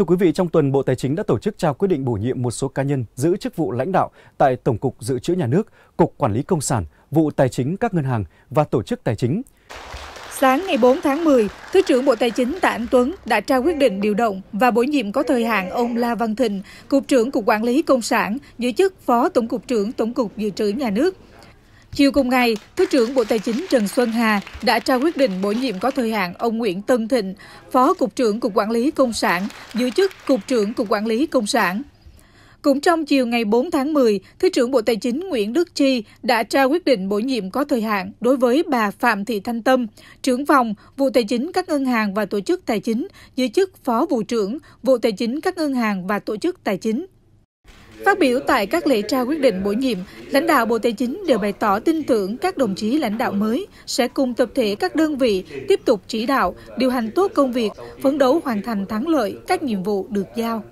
Thưa quý vị, trong tuần Bộ Tài chính đã tổ chức trao quyết định bổ nhiệm một số cá nhân giữ chức vụ lãnh đạo tại Tổng cục Dự trữ Nhà nước, Cục Quản lý Công sản, Vụ Tài chính các ngân hàng và Tổ chức Tài chính. Sáng ngày 4 tháng 10, Thứ trưởng Bộ Tài chính Tạ Anh Tuấn đã trao quyết định điều động và bổ nhiệm có thời hạn ông La Văn Thịnh, Cục trưởng Cục Quản lý Công sản, giữ chức Phó Tổng cục trưởng Tổng cục Dự trữ Nhà nước – Chiều cùng ngày, Thứ trưởng Bộ Tài chính Trần Xuân Hà đã trao quyết định bổ nhiệm có thời hạn ông Nguyễn Tân Thịnh, Phó Cục trưởng Cục Quản lý Công sản, giữ chức Cục trưởng Cục Quản lý Công sản. Cũng trong chiều ngày 4 tháng 10, Thứ trưởng Bộ Tài chính Nguyễn Đức Chi đã trao quyết định bổ nhiệm có thời hạn đối với bà Phạm Thị Thanh Tâm, trưởng phòng vụ Tài chính các ngân hàng và tổ chức tài chính, giữ chức Phó vụ trưởng vụ Tài chính các ngân hàng và tổ chức tài chính. Phát biểu tại các lễ trao quyết định bổ nhiệm, lãnh đạo Bộ Tài chính đều bày tỏ tin tưởng các đồng chí lãnh đạo mới sẽ cùng tập thể các đơn vị tiếp tục chỉ đạo, điều hành tốt công việc, phấn đấu hoàn thành thắng lợi các nhiệm vụ được giao.